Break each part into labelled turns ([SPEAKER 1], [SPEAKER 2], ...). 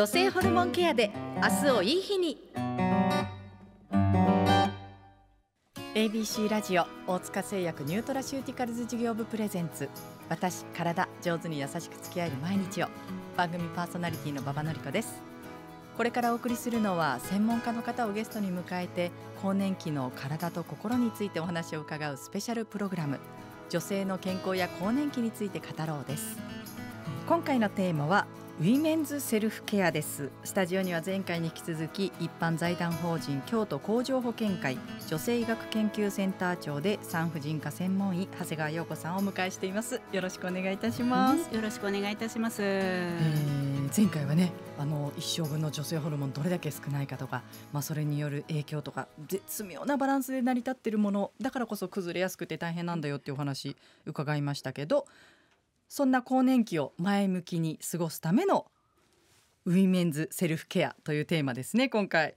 [SPEAKER 1] 女性ホルモンケアで明日をいい日に ABC ラジオ大塚製薬ニュートラシューティカルズ事業部プレゼンツ私体上手に優しく付き合える毎日を番組パーソナリティの馬場典子ですこれからお送りするのは専門家の方をゲストに迎えて更年期の体と心についてお話を伺うスペシャルプログラム女性の健康や更年期について語ろうです今回のテーマはウィメンズセルフケアですスタジオには前回に引き続き一般財団法人京都工場保健会女性医学研究センター長で産婦人科専門医長谷川陽子さんをお迎えしていますよろしくお願いいたします、うん、よろしくお願いいたします、えー、前回はねあの一生分の女性ホルモンどれだけ少ないかとかまあそれによる影響とか絶妙なバランスで成り立っているものだからこそ崩れやすくて大変なんだよっていうお話伺いましたけどそんな更年期を前向きに過ごすためのウィメンズセルフケアというテーマですね今回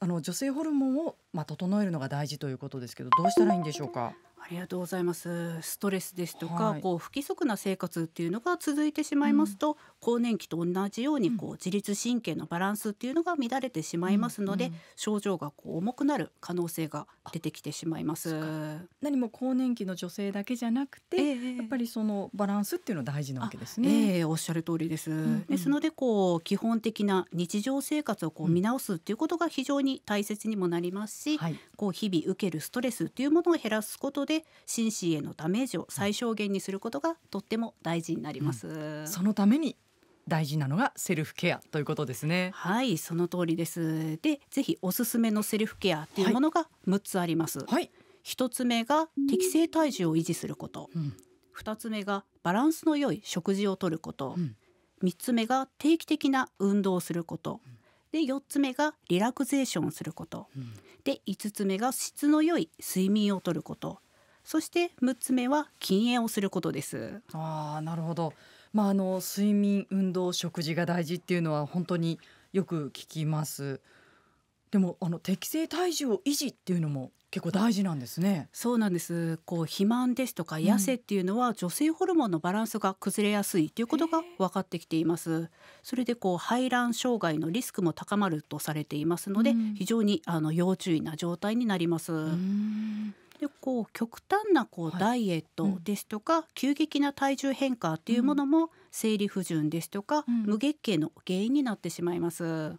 [SPEAKER 1] あの女性ホルモンをまあ整えるのが大事ということですけどどうしたらいいんでしょうか
[SPEAKER 2] ありがとうございますストレスですとか、はい、こう不規則な生活っていうのが続いてしまいますと、うん、更年期と同じようにこう自律神経のバランスっていうのが乱れてしまいますので、うんうん、症状がこう重くなる可能性が出てきてしまいます。
[SPEAKER 1] 何も更年期の女性だけじゃなくて、えー、やっぱりそのバランスっていうのは大事なわけですね。えー、おっしゃる通りです。うんうん、ですのでこ
[SPEAKER 2] う基本的な日常生活をこう見直すっていうことが非常に大切にもなりますし、うんはい、こう日々受けるストレスっていうものを減らすことでって心身へのダメージを最小限にすることがとっても大事になります、うん、そ
[SPEAKER 1] のために大事なのがセルフケアということですね
[SPEAKER 2] はいその通りですでぜひおすすめのセルフケアっていうものが6つあります、はい、1つ目が適正体重を維持すること、うん、2つ目がバランスの良い食事をとること、うん、3つ目が定期的な運動をすること、うんで4つ目がリラクゼーションすること、うん、で5つ目が質の良い
[SPEAKER 1] 睡眠をとることそして6つ目は禁煙をすることです。あなるほど、まあ、あの睡眠運動食事が大事っていうのは本当によく聞きます。でもあの適正体重を維持っていうのも結構大事なんですね。そうなんです。こう肥満ですとか痩せっていうのは、女性ホルモンのバラ
[SPEAKER 2] ンスが崩れやすいということが分かってきています。それでこう排卵障害のリスクも高まるとされていますので、うん、非常にあの要注意な状態になります。うんでこう極端なこうダイエットですとか、急激な体重変化っていうものも生理不順ですとか、無月経の原因になってしまいます。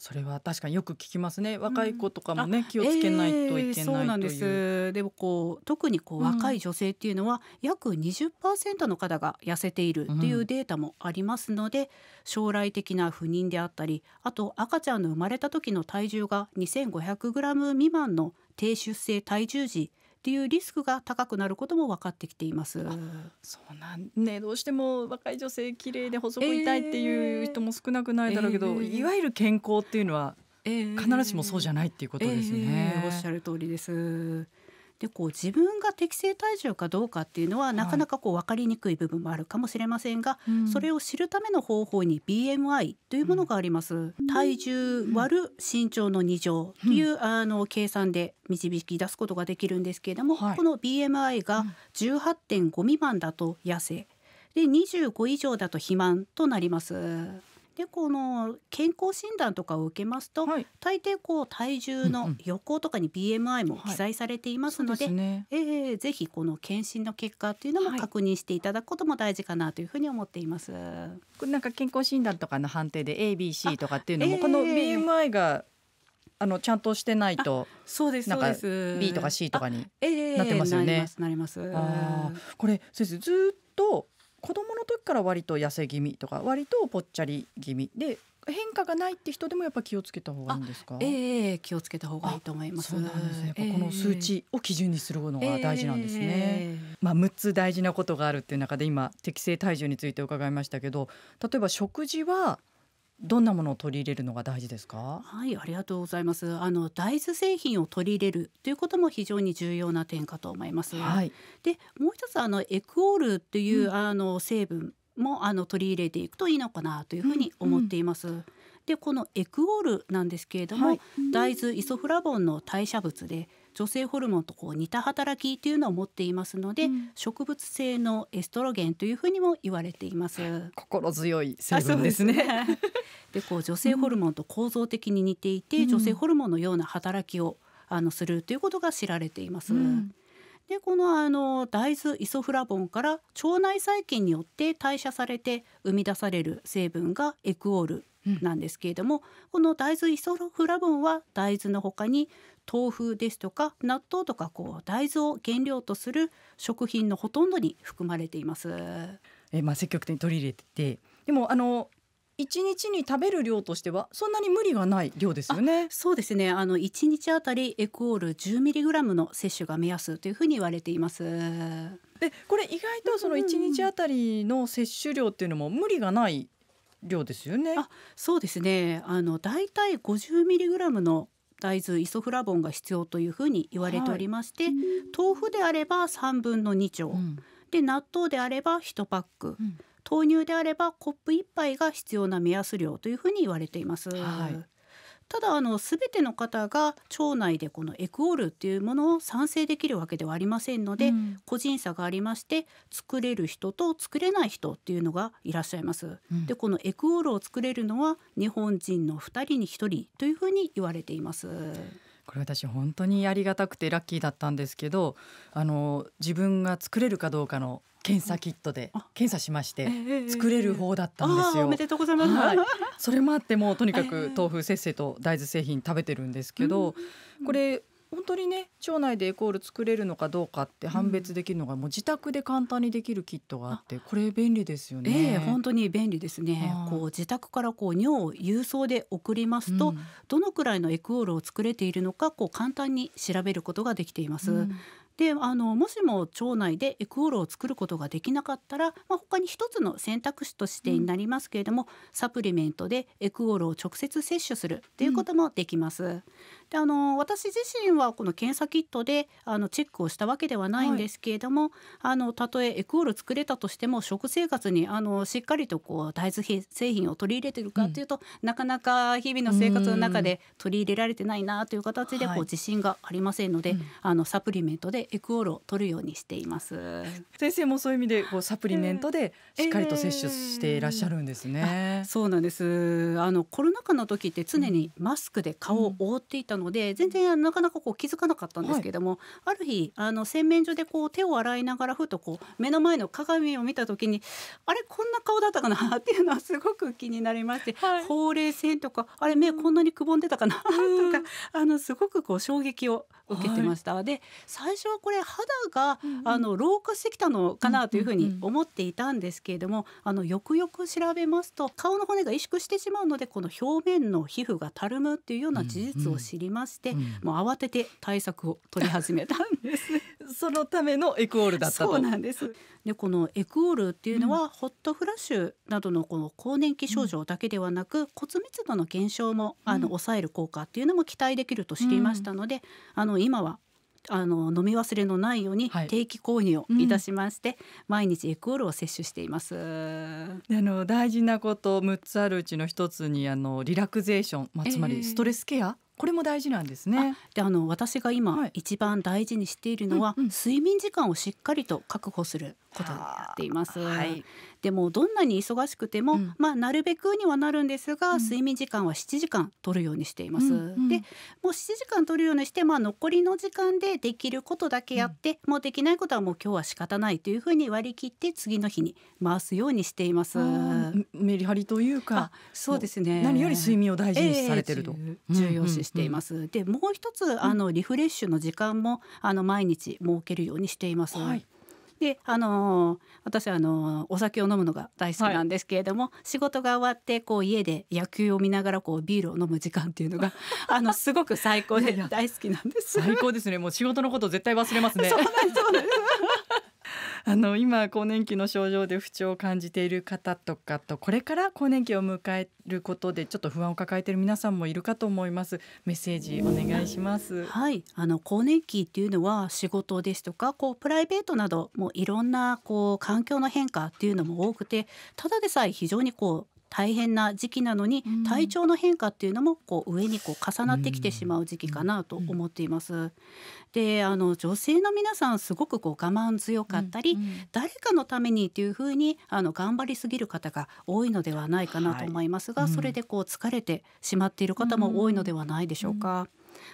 [SPEAKER 1] それは確かによく聞きますね若い子とかもね、うん、気をつけないといけない、えー、そうなんです
[SPEAKER 2] でもこう特にこう若い女性っていうのは、うん、約20%の方が痩せているっていうデータもありますので、うん、将来的な不妊であったりあと赤ちゃんの生まれた時の体重が2 5 0 0ム未満の低出生体重児っていうリスクが高くなることも分かってきています。そ
[SPEAKER 1] うなんね、どうしても若い女性綺麗で細くいたいっていう人も少なくないだろうけど、えーえー、いわゆる健康っていうのは必ずしもそうじゃないっていうことですね。えー、おっしゃる通りです。
[SPEAKER 2] でこう自分が適正体重かどうかっていうのはなかなかこう分かりにくい部分もあるかもしれませんが、はいそれを知るための方法に BMI というものがあります。体重割る身長の2乗という、うん、あの計算で導き出すことができるんですけれども、はい、この BMI が18.5未満だと痩せで25以上だと肥満となります。でこの健康診断とかを受けますと、はい、大抵こう体重の横とかに BMI も記載されていますのではいね、えー、ぜひこの検診の結果っていうのも確認していただくことも
[SPEAKER 1] 大事かなというふうに思っています。はい、なんか健康診断とかの判定で ABC とかっていうのも、えー、この BMI があのちゃんとしてないと、そうですなんか B とか C とかになってますよね。えー、なりますなり
[SPEAKER 2] ま
[SPEAKER 1] す。これ先生ずっと子供の時から割と痩せ気味とか割とぽっちゃり気味で変化がないって人でもやっぱ気をつけた方がいいんですか。ええー、気をつけた方がいいと思います。そうなんですね。この数値を基準にするのが大事なんですね。えー、まあ六つ大事なことがあるっていう中で今適正体重について伺いましたけど、例えば食事はどんなものを取り入れるのが大事ですか。はい、ありがとうございます。
[SPEAKER 2] あの大豆製品を取り入れるということも非常に重要な点かと思います。はい、で、もう一つあのエクオールという、うん、あの成分もあの取り入れていくといいのかなというふうに思っています。うんうんでこのエクオールなんですけれども、はい、大豆イソフラボンの代謝物で女性ホルモンとこう似た働きというのを持っていますので、うん、植物性のエストロゲンというふうにも言われています。心
[SPEAKER 1] 強い成分ですね。
[SPEAKER 2] で こう女性ホルモンと構造的に似ていて、うん、女性ホルモンのような働きをあのするということが知られています。うんでこのあの大豆イソフラボンから腸内細菌によって代謝されて生み出される成分がエクオールなんですけれども、うん、この大豆イソフラボンは大豆のほかに豆腐ですとか納豆とかこう大豆を原料とする食品のほとんどに含まれています。えまあ積極的に取り入れててでもあの一日に食べる量としてはそんなに無理がない量ですよね。そうですね。あの一日あたりエクオール十ミリグラムの摂取が目安というふうに言われています。で、これ意外とその一日あたりの摂取量っていうのも無理がない量ですよね。あそうですねあのだいたい50ミリグラムの大豆イソフラボンが必要というふうに言われておりまして、はい、豆腐であれば3分の2丁、うん、で納豆であれば1パック、うん、豆乳であればコップ1杯が必要な目安量というふうに言われています。はいただあの全ての方が町内でこのエクオールっていうものを賛成できるわけではありませんので、うん、個人差がありまして作れる人と作れない人っていうのがいらっしゃいます。うん、でこのエクオールを作れるのは日本人の
[SPEAKER 1] 2人に1人というふうに言われています。これ私本当にありがたくてラッキーだったんですけどあの自分が作れるかどうかの検査キットで検査しまして作れる方だったんですよ。おめでとうございます、はい、それもあってもう とにかく豆腐せっせと大豆製品食べてるんですけど、これ本当にね腸内でエコール作れるのかどうかって判別できるのが、うん、もう自宅で簡単にできるキットがあってこれ便利ですよね、えー、本当に便利ですねこう自宅からこう尿を郵送で
[SPEAKER 2] 送りますと、うん、どのくらいのエクオールを作れているのかこう簡単に調べることができています、うん、であのもしも町内でエクオールを作ることができなかったら、まあ、他に一つの選択肢としてになりますけれども、うん、サプリメントでエクオールを直接摂取するということもできます。うん、であの私自身はこの検査キットであのチェックをしたわけではないんですけれども、はい、あのたとえエクオール作れたとしても食生活にあのしっかりとこう大豆製品を取り入れてるかというと、うん、なかなか日々の生活の中で取り入れられてないなという形でこう、自信がありませんので、あのサプリメントでエクオールを取るようにしています。
[SPEAKER 1] 先生もそういう意味でこうサプリメント
[SPEAKER 2] でしっかりと摂取していらっしゃるんですね。えーえー、そうなんです。あのコロナ禍の時って常にマスクで顔を覆っていたので、うん、全然なかなかこう気づかなかったんですけども、はい、ある日あの洗面所でこう手を洗いながらふとこう目の前の鏡を見た時にあれこんな顔だったかなっていうのはすごく気になりまして、はい、ほうれい線とかあれ目こんなにくぼんでたかなとか、あのすごくこう衝撃を受けてました。はい、で最初はこれ肌が、あの老化してきたのかなというふうに思っていたんですけれども、あのよくよく調べますと顔の骨が萎縮してしまうのでこの表面の皮膚がたるむっていうような事実を知りまして、もう慌てて対策を取り始めたんです。そのためのエクオールだったそうなんです。でこのエクオールっていうのは、うん、ホットフラッシュなどのこの更年期症状だけではなく、うん、骨密度の減少もあの、抑える効果っていうのも期待できると知りましたので、あの今はあの飲み忘れのないように定期購入をいたしまして、はいうん、毎日エクオールを摂取しています。あ
[SPEAKER 1] の大事なこと6つあるうちの1つにあのリラクゼーション、まあ、つまりストレ
[SPEAKER 2] スケア、えーこれも大事なんですね。で、あの私が今、はい、一番大事にしているのは、うんうん、睡眠時間をしっかりと確保することになっています。はい、でもどんなに忙しくても、うん、まあ、なるべくにはなるんですが、うん、睡眠時間は7時間取るようにしています。うんうん、でもう7時間取るようにして、まあ、残りの時間でできることだけやって、もうできないことはもう今日は仕方ないというふうに割り切って次の日に回すようにしています。メリハリというかそうですね何より睡眠を大事にされてると、えー、重要視しています。うんうんうん、でもう一つあのリフレッシュの時間もあの毎日設けるようにしています。はいであのー、私あのー、お酒を飲むのが大好きなんですけれども、はい、仕事が終わってこう家で野球を見ながらこうビ
[SPEAKER 1] ールを飲む時間っていうのが あのすごく最高で大好きなんです。いやいや最高ですね。もう仕事のこと絶対忘れますね。そうなんです。あの今更年期の症状で不調を感じている方とかとこれから更年期を迎えることでちょっと不安を抱えている皆さんもいるかと思いますメッセージお願いします、うん、はいあの更年期っていうの
[SPEAKER 2] は仕事ですとかこうプライベートなどもいろんなこう環境の変化っていうのも多くてただでさえ非常にこう大変な時期なのに、うん、体調の変化っていうのもこう上にこう重なってきてしまう時期かなと思っています。うん、であの女性の皆さんすごくこう我慢強かったり、うん、誰かのためにというふうにあの頑張りすぎる方が多いのではないかなと思いますが、はい、それでこう疲れてしまっている方も多いのではないでしょうか。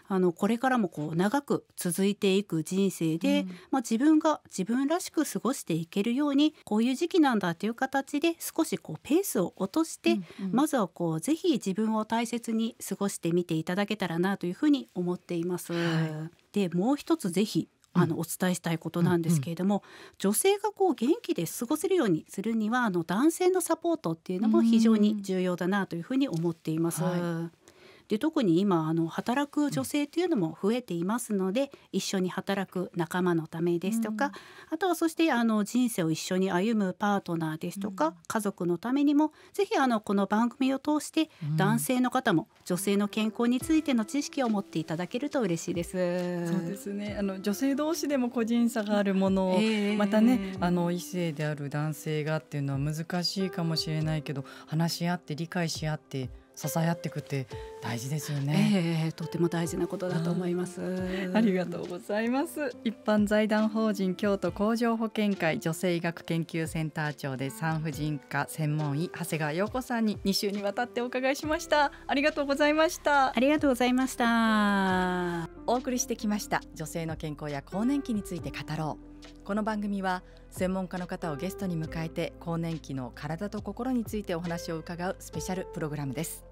[SPEAKER 2] あのこれからもこう長く続いていく人生で、うん、まあ、自分が自分らしく過ごしていけるようにこういう時期なんだという形で少しこうペースを落として、うんうん、まずはこうぜひ自分を大切に過ごしてみていただけたらなというふうに思っています。はい、でもう一つぜひあのお伝えしたいことなんですけれども、うんうん、女性がこう元気で過ごせるようにするにはあの男性のサポートっていうのも非常に重要だなというふうに思っています。うんはいで特に今あの働く女性というのも増えていますので、うん、一緒に働く仲間のためですとか、うん、あとはそしてあの人生を一緒に歩むパートナーですとか、うん、家族のためにもぜひあのこの番組を通して男性の方も女性の健康についての知識を持っていただけると嬉しいです。そうで
[SPEAKER 1] すねあの女性同士でも個人差があるものを、えー、またねあの異性である男性がっていうのは難しいかもしれないけど話し合って理解し合って支え合っていくって大事ですよね、えー、と
[SPEAKER 2] ても大事なことだと思いますありがと
[SPEAKER 1] うございます一般財団法人京都工場保健会女性医学研究センター長で産婦人科専門医長谷川陽子さんに2週にわたってお伺いしましたありがとうございましたありがとうございましたお送りしてきました女性の健康や更年期について語ろうこの番組は専門家の方をゲストに迎えて更年期の体と心についてお話を伺うスペシャルプログラムです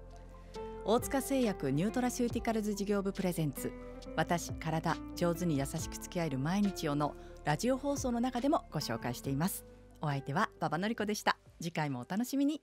[SPEAKER 1] 大塚製薬ニュートラシューティカルズ事業部プレゼンツ私体上手に優しく付き合える毎日をのラジオ放送の中でもご紹介していますお相手は馬場典子でした次回もお楽しみに